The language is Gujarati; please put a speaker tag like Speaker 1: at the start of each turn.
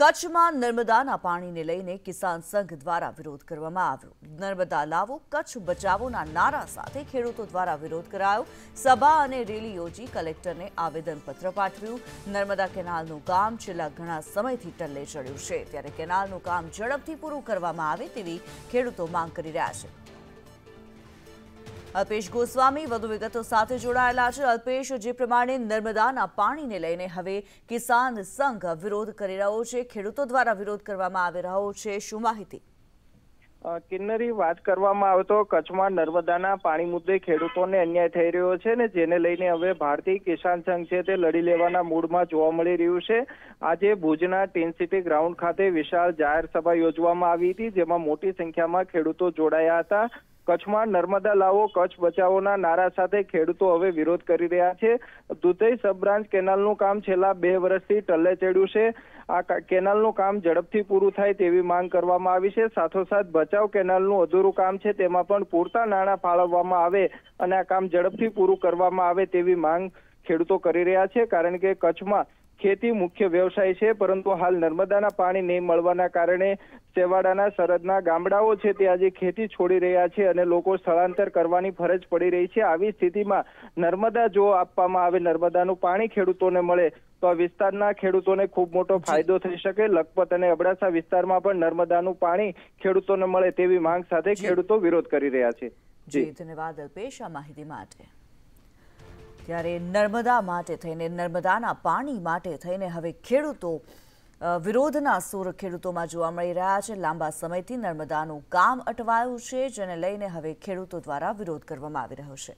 Speaker 1: કચ્છમાં નર્મદાના પાણીને લઈને કિસાન સંઘ દ્વારા વિરોધ કરવામાં આવ્યો નર્મદા લાવો કચ્છ બચાવોના નારા સાથે ખેડૂતો દ્વારા વિરોધ કરાયો સભા અને રેલી યોજી કલેક્ટરને આવેદનપત્ર પાઠવ્યું નર્મદા કેનાલનું કામ છેલ્લા ઘણા સમયથી ટલ્લે ચડ્યું છે ત્યારે કેનાલનું કામ ઝડપથી પૂરું કરવામાં આવે તેવી ખેડૂતો માંગ કરી રહ્યા છે અલ્પેશ ગોસ્વામી વધુ વિગતો સાથે જોડાયેલા છે અલ્પેશ જે પ્રમાણે નર્મદાના પાણીને લઈને હવે કિસાન સંઘ વિરોધ કરી રહ્યો છે ખેડૂતો દ્વારા વિરોધ કરવામાં આવી રહ્યો છે શું માહિતી કિન્નરી
Speaker 2: વાત કરવામાં આવે કચ્છમાં નર્મદાના પાણી મુદ્દે ખેડૂતોને અન્યાય થઈ રહ્યો છે ને જેને લઈને હવે ભારતીય કિસાન સંઘ છે તે લડી લેવાના મૂડમાં જોવા મળી રહ્યું છે આજે ભુજના ટીન સિટી ગ્રાઉન્ડ ખાતે વિશાળ જાહેર સભા યોજવામાં આવી હતી જેમાં મોટી સંખ્યામાં ખેડૂતો જોડાયા હતા કચ્છમાં નર્મદા લાવો કચ્છ બચાવોના નારા સાથે ખેડૂતો હવે વિરોધ કરી રહ્યા છે દુધઈ સબ બ્રાન્ચ કેનાલનું કામ છેલ્લા બે વર્ષથી ટલ્લે ચડ્યું છે આ કેનાલનું કામ ઝડપથી પૂરું થાય તેવી માંગ કરવામાં આવી છે સાથોસાથ બચાવ કેનાલનું અધૂરું કામ છે તેમાં પણ પૂરતા નાણાં ફાળવવામાં આવે અને આ કામ ઝડપથી પૂરું કરવામાં આવે તેવી માંગ ખેડૂતો કરી રહ્યા છે કારણ કે કચ્છમાં ખેતી મુખ્ય વ્યવસાય છે પરંતુ હાલ નર્મદાના પાણી નહીં મળવાના કારણે ચેવાડાના સરહદના ગામડાઓ છે તે આજે ખેતી છોડી રહ્યા છે અને લોકો સ્થળાંતર કરવાની ફરજ પડી રહી છે આવી સ્થિતિમાં નર્મદા જો આપવામાં આવે નર્મદાનું પાણી ખેડૂતોને મળે તો આ વિસ્તારના ખેડૂતોને ખૂબ મોટો ફાયદો થઈ શકે લખપત અને અબડાસા વિસ્તારમાં પણ નર્મદાનું પાણી ખેડૂતોને મળે તેવી માંગ સાથે ખેડૂતો વિરોધ કરી રહ્યા છે જી
Speaker 1: ધન્યવાદ અલ્પેશ આ માહિતી માટે ત્યારે નર્મદા માટે થઈને નર્મદાના પાણી માટે થઈને હવે ખેડૂતો વિરોધના સૂર ખેડૂતોમાં જોવા મળી રહ્યા છે લાંબા સમયથી નર્મદાનું કામ અટવાયું છે જેને લઈને હવે ખેડૂતો દ્વારા વિરોધ કરવામાં આવી રહ્યો છે